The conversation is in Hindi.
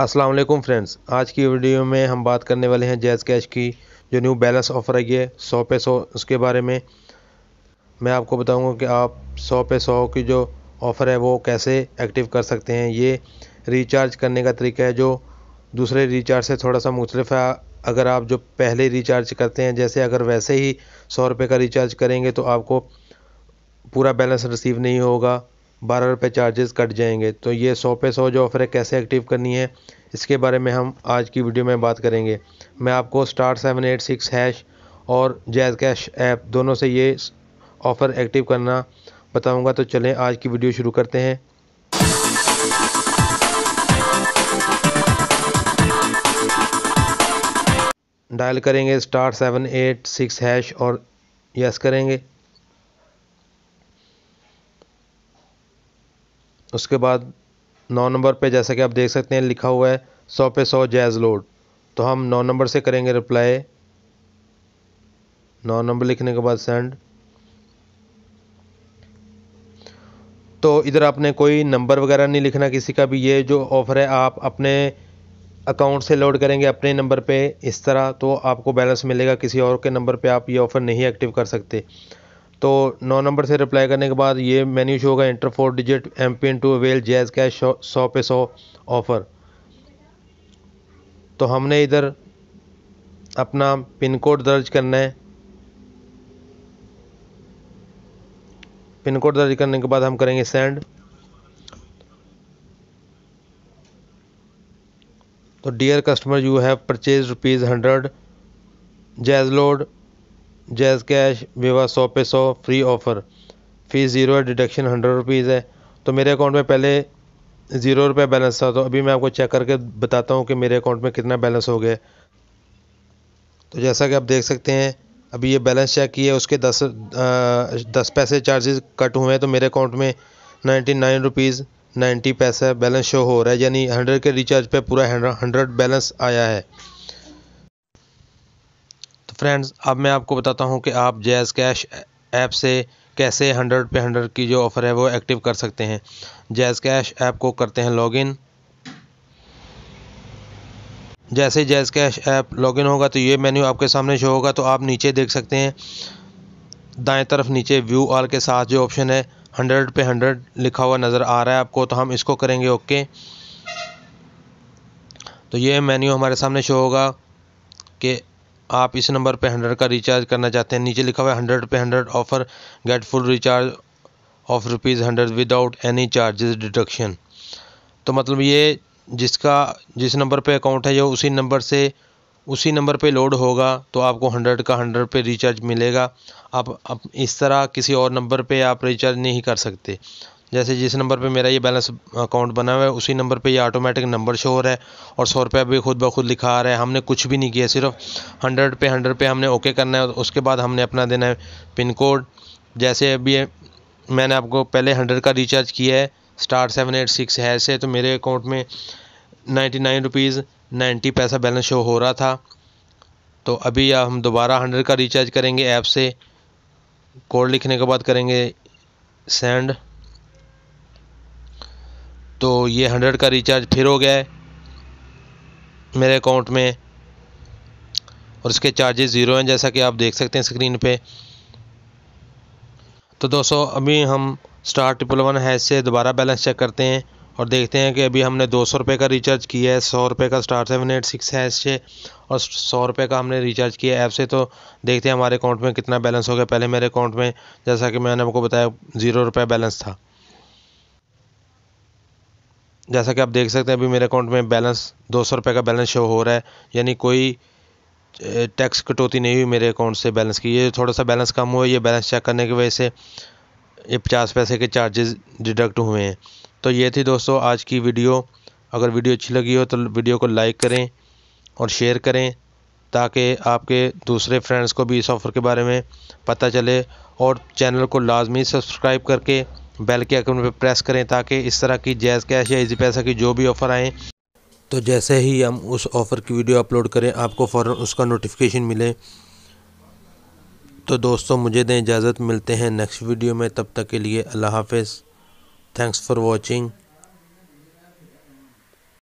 अस्सलाम वालेकुम फ्रेंड्स आज की वीडियो में हम बात करने वाले हैं जैज़ कैश की जो न्यू बैलेंस ऑफ़र आई है सौ पे सौ उसके बारे में मैं आपको बताऊंगा कि आप सौ पे सौ की जो ऑफ़र है वो कैसे एक्टिव कर सकते हैं ये रिचार्ज करने का तरीका है जो दूसरे रिचार्ज से थोड़ा सा मुख्तलफ है अगर आप जो पहले रिचार्ज करते हैं जैसे अगर वैसे ही सौ रुपये का रिचार्ज करेंगे तो आपको पूरा बैलेंस रिसीव नहीं होगा बारह रुपये चार्जेस कट जाएंगे तो ये सौ पे सौ जो ऑफ़र है कैसे एक्टिव करनी है इसके बारे में हम आज की वीडियो में बात करेंगे मैं आपको star seven eight six hash और जैज कैश ऐप दोनों से ये ऑफ़र एक्टिव करना बताऊंगा तो चलें आज की वीडियो शुरू करते हैं डायल करेंगे star seven eight six hash और यस करेंगे उसके बाद नौ नंबर पे जैसा कि आप देख सकते हैं लिखा हुआ है सौ पे सौ जैज़ लोड तो हम नौ नंबर से करेंगे रिप्लाई नौ नंबर लिखने के बाद सेंड तो इधर आपने कोई नंबर वगैरह नहीं लिखना किसी का भी ये जो ऑफ़र है आप अपने अकाउंट से लोड करेंगे अपने नंबर पे इस तरह तो आपको बैलेंस मिलेगा किसी और के नंबर पे आप ये ऑफ़र नहीं एक्टिव कर सकते तो नौ नंबर से रिप्लाई करने के बाद ये मेन्यू शो होगा enter four digit M PIN to avail Jazz Cash सौ पे सौ ऑफ़र तो हमने इधर अपना पिन कोड दर्ज करना है पिन कोड दर्ज करने के बाद हम करेंगे सेंड तो dear customer you have purchase rupees hundred Jazz load Jazz Cash विवा सौ पे सौ फ्री ऑफ़र फ़ीस ज़ीरो है डिडक्शन हंड्रेड रुपीज़ है तो मेरे अकाउंट में पहले ज़ीरो रुपये बैलेंस था तो अभी मैं आपको चेक करके बताता हूँ कि मेरे अकाउंट में कितना बैलेंस हो गया तो जैसा कि आप देख सकते हैं अभी ये बैलेंस चेक किया उसके दस आ, दस पैसे चार्जेस कट हुए हैं तो मेरे अकाउंट में नाइन्टी नाइन रुपीज़ नाइन्टी पैसा बैलेंस शो हो रहा है यानी हंड्रेड के रिचार्ज पे पूरा हंड्रेड बैलेंस आया है फ्रेंड्स अब मैं आपको बताता हूँ कि आप जैज़ कैश ऐप से कैसे हंड्रेड पे हंड्रेड की जो ऑफ़र है वो एक्टिव कर सकते हैं जैज़ कैश ऐप को करते हैं लॉगिन जैसे जैज़ कैश ऐप लॉगिन होगा तो ये मेन्यू आपके सामने शो होगा तो आप नीचे देख सकते हैं दाएं तरफ नीचे व्यू आल के साथ जो ऑप्शन है हंड्रेड पे हंड्रेड लिखा हुआ नज़र आ रहा है आपको तो हम इसको करेंगे ओके तो ये मेन्यू हमारे सामने शो होगा कि आप इस नंबर पे हंड्रेड का रिचार्ज करना चाहते हैं नीचे लिखा हुआ है हंड्रेड पे hundred offer get full recharge of rupees hundred without any charges deduction तो मतलब ये जिसका जिस नंबर पे अकाउंट है ये उसी नंबर से उसी नंबर पे लोड होगा तो आपको हंड्रेड का हंड्रेड पे रिचार्ज मिलेगा आप, आप इस तरह किसी और नंबर पे आप रिचार्ज नहीं कर सकते जैसे जिस नंबर पे मेरा ये बैलेंस अकाउंट बना हुआ है उसी नंबर पे ये ऑटोमेटिक नंबर शो हो रहा है और सौ रुपया भी खुद ब खुद लिखा आ रहा है हमने कुछ भी नहीं किया सिर्फ हंड्रेड पे हंड्रेड पे हमने ओके करना है उसके बाद हमने अपना देना है पिन कोड जैसे अभी मैंने आपको पहले हंड्रेड का रिचार्ज किया है स्टार सेवन एट सिक्स है से तो मेरे अकाउंट में नाइन्टी नाइन रुपीज़ नाइन्टी पैसा बैलेंस शो हो रहा था तो अभी हम दोबारा हंड्रेड का रिचार्ज करेंगे ऐप से कोड लिखने के बाद करेंगे सेंड तो ये हंड्रेड का रिचार्ज फिर हो गया है मेरे अकाउंट में और इसके चार्जेस ज़ीरो हैं जैसा कि आप देख सकते हैं स्क्रीन पे तो दोस्तों अभी हम स्टार ट्रिपल वन हैश से दोबारा बैलेंस चेक करते हैं और देखते हैं कि अभी हमने दो सौ रुपये का रिचार्ज किया है सौ रुपये का star seven eight six hash से और सौ रुपये का हमने रिचार्ज किया है ऐप से तो देखते हैं हमारे अकाउंट में कितना बैलेंस हो गया पहले मेरे अकाउंट में जैसा कि मैंने आपको बताया ज़ीरो रुपये बैलेंस था जैसा कि आप देख सकते हैं अभी मेरे अकाउंट में बैलेंस दो सौ रुपये का बैलेंस शो हो रहा है यानी कोई टैक्स कटौती नहीं हुई मेरे अकाउंट से बैलेंस की ये थोड़ा सा बैलेंस कम हुआ ये बैलेंस चेक करने की वजह से ये पचास पैसे के चार्जेस डिडक्ट हुए हैं तो ये थी दोस्तों आज की वीडियो अगर वीडियो अच्छी लगी हो तो वीडियो को लाइक करें और शेयर करें ताकि आपके दूसरे फ्रेंड्स को भी इस ऑफ़र के बारे में पता चले और चैनल को लाजमी सब्सक्राइब करके बेल के आइकन पर प्रेस करें ताकि इस तरह की जैज़ कैश या इजी पैसा की जो भी ऑफ़र आएँ तो जैसे ही हम उस ऑफ़र की वीडियो अपलोड करें आपको फ़ौर उसका नोटिफिकेशन मिले तो दोस्तों मुझे दें इजाज़त मिलते हैं नेक्स्ट वीडियो में तब तक के लिए अल्लाह हाफ थैंक्स फ़ॉर वॉचिंग